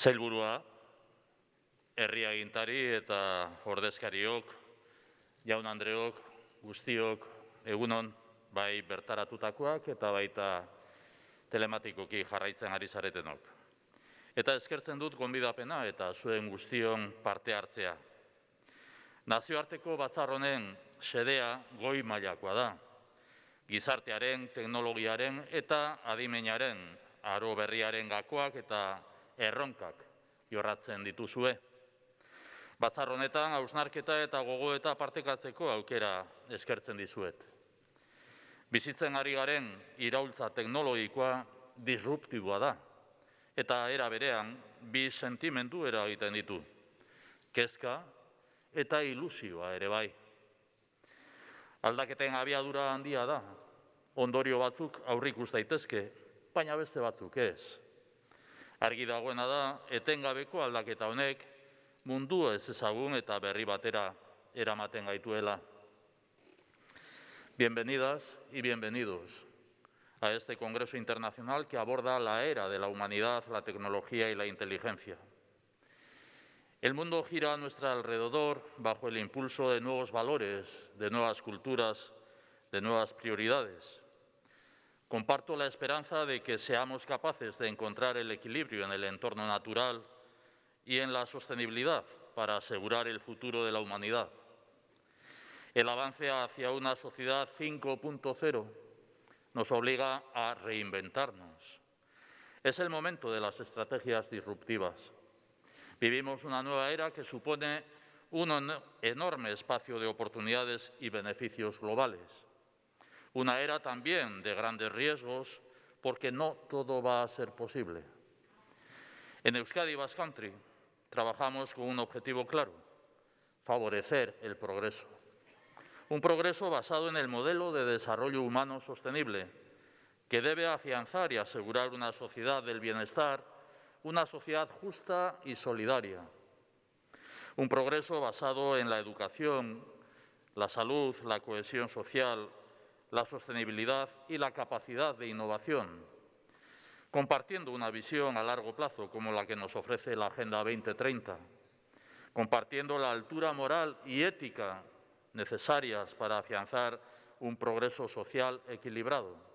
zailburua, herria egintari eta ordezkariok, jaun Andreok, guztiok, egunon, bai bertaratutakoak eta baita telematikoki jarraitzen ari zaretenok. Eta eskertzen dut gonbidapena eta zuen guztion parte hartzea. Nazioarteko batzarronen sedea goi mailakoa da. Gizartearen, teknologiaren eta adimenaren aro berriaren gakoak eta erronkak jorratzen dituzue. Batzar honetan hausnarketa eta gogoeta partekatzeko aukera eskertzen dizuet. Bizitzen ari garen iraultza teknologikoa disruptiboa da eta era berean bi sentimendu era ditu. Kezka eta ilusioa ere bai. Aldaketen abiadura handia da. Ondorio batzuk aurrikus daitezke, baina beste batzuk ez. Argi dagoena da, etengabeko aldaketa honek mundu ez ezagun eta berri batera eramaten gaituela. Bienvenidas y bienvenidos a este Congreso Internacional que aborda la era de la humanidad, la tecnología y la inteligencia. El mundo gira a nuestro alrededor bajo el impulso de nuevos valores, de nuevas culturas, de nuevas prioridades. Comparto la esperanza de que seamos capaces de encontrar el equilibrio en el entorno natural y en la sostenibilidad para asegurar el futuro de la humanidad. El avance hacia una sociedad 5.0 nos obliga a reinventarnos. Es el momento de las estrategias disruptivas. Vivimos una nueva era que supone un enorme espacio de oportunidades y beneficios globales. Una era también de grandes riesgos, porque no todo va a ser posible. En Euskadi Basque Country trabajamos con un objetivo claro, favorecer el progreso. Un progreso basado en el modelo de desarrollo humano sostenible, que debe afianzar y asegurar una sociedad del bienestar, una sociedad justa y solidaria. Un progreso basado en la educación, la salud, la cohesión social, la sostenibilidad y la capacidad de innovación, compartiendo una visión a largo plazo como la que nos ofrece la Agenda 2030, compartiendo la altura moral y ética necesarias para afianzar un progreso social equilibrado.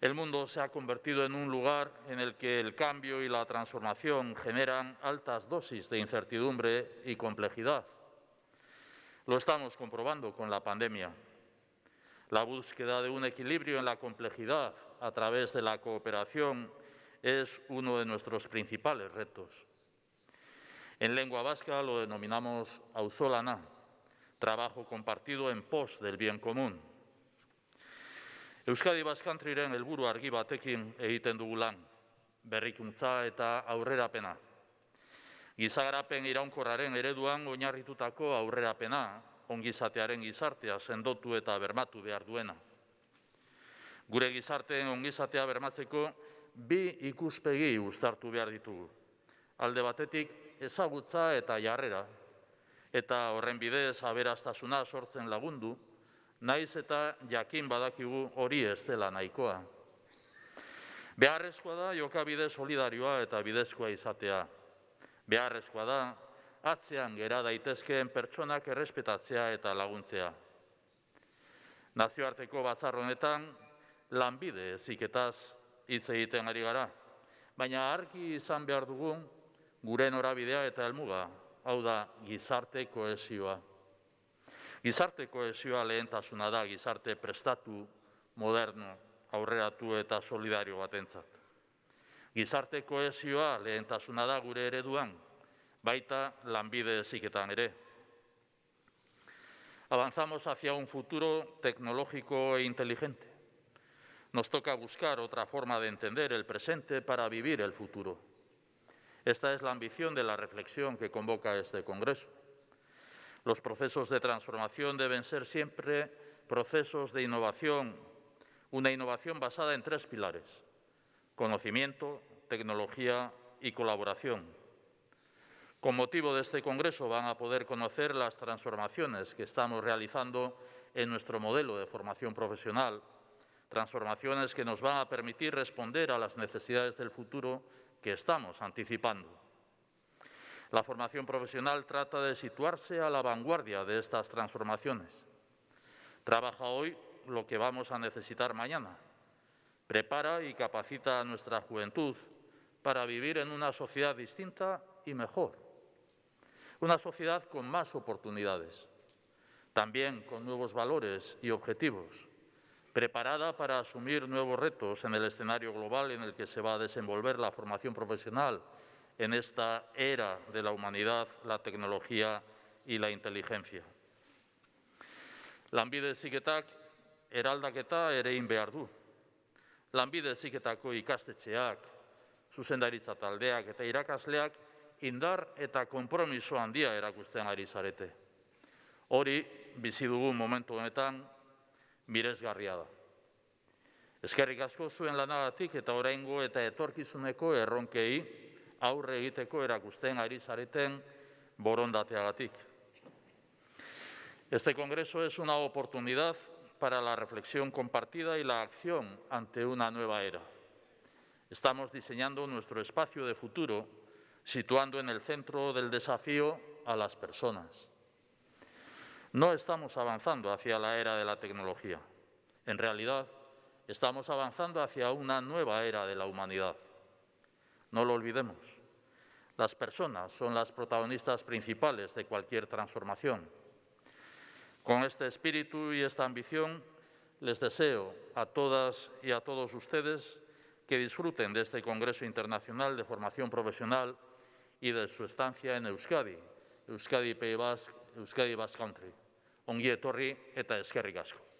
El mundo se ha convertido en un lugar en el que el cambio y la transformación generan altas dosis de incertidumbre y complejidad. Lo estamos comprobando con la pandemia. La búsqueda de un equilibrio en la complejidad a través de la cooperación es uno de nuestros principales retos. En lengua vasca lo denominamos ausolana, trabajo compartido en pos del bien común. Euskadi Baskantriren helburu argi batekin egiten dugu lan, berrikuntza eta aurrerapena. Gizagarapen iraunkorraren ereduan oinarritutako aurrerapena ongizatearen gizartea sendotu eta bermatu behar duena. Gure gizarteen ongizatea bermatzeko bi ikuspegi uztartu behar ditugu. Alde batetik ezagutza eta jarrera, eta horren bidez aberastasuna sortzen lagundu, naiz eta jakin badakigu hori ez dela nahikoa. Beharrezkoa da jokabide solidarioa eta bidezkoa izatea. Beharrezkoa da atzean gera daitezkeen pertsonak errespetatzea eta laguntzea. Nazioarteko batzar honetan lanbide eziketaz hitz egiten ari gara, baina argi izan behar dugu gure norabidea eta helmuga, hau da gizarte koesioa. Gizarte koesioa lehentasuna da gizarte prestatu, moderno, aurreratu eta solidario batentzat. Gizarte koesioa lehentasuna da gure ereduan, baita lanbide heziketan ere. Avanzamos hacia un futuro tecnológico e inteligente. Nos toca buscar otra forma de entender el presente para vivir el futuro. Esta es la ambición de la reflexión que convoca este Congreso. Los procesos de transformación deben ser siempre procesos de innovación, una innovación basada en tres pilares, conocimiento, tecnología y colaboración con motivo de este Congreso van a poder conocer las transformaciones que estamos realizando en nuestro modelo de formación profesional, transformaciones que nos van a permitir responder a las necesidades del futuro que estamos anticipando. La formación profesional trata de situarse a la vanguardia de estas transformaciones. Trabaja hoy lo que vamos a necesitar mañana. Prepara y capacita a nuestra juventud para vivir en una sociedad distinta y mejor una sociedad con más oportunidades, también con nuevos valores y objetivos, preparada para asumir nuevos retos en el escenario global en el que se va a desenvolver la formación profesional en esta era de la humanidad, la tecnología y la inteligencia. Lanbide eraldaketa erein behar du. Lanbide ikastetxeak, zuzendaritza taldeak eta indar eta konpromiso handia erakusten ari zarete. Hori bizi dugu momentu honetan miresgarria da. Eskerrik asko zuen lanagatik eta oraingo eta etorkizuneko erronkei aurre egiteko erakusten ari zareten borondateagatik. Este Congreso es una oportunidad para la reflexión compartida y la acción ante una nueva era. Estamos diseñando nuestro espacio de futuro situando en el centro del desafío a las personas. No estamos avanzando hacia la era de la tecnología. En realidad, estamos avanzando hacia una nueva era de la humanidad. No lo olvidemos. Las personas son las protagonistas principales de cualquier transformación. Con este espíritu y esta ambición, les deseo a todas y a todos ustedes que disfruten de este Congreso Internacional de Formación Profesional y de su estancia en Euskadi, Euskadi País Basque, Euskadi Basque Country. Ongi etorri eta eskerrik asko.